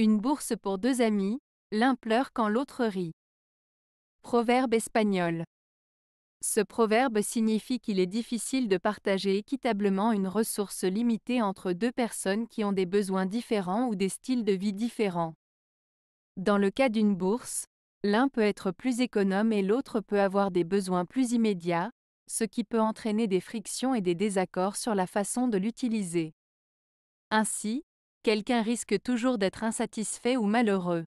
Une bourse pour deux amis, l'un pleure quand l'autre rit. Proverbe espagnol. Ce proverbe signifie qu'il est difficile de partager équitablement une ressource limitée entre deux personnes qui ont des besoins différents ou des styles de vie différents. Dans le cas d'une bourse, l'un peut être plus économe et l'autre peut avoir des besoins plus immédiats, ce qui peut entraîner des frictions et des désaccords sur la façon de l'utiliser. Ainsi, quelqu'un risque toujours d'être insatisfait ou malheureux.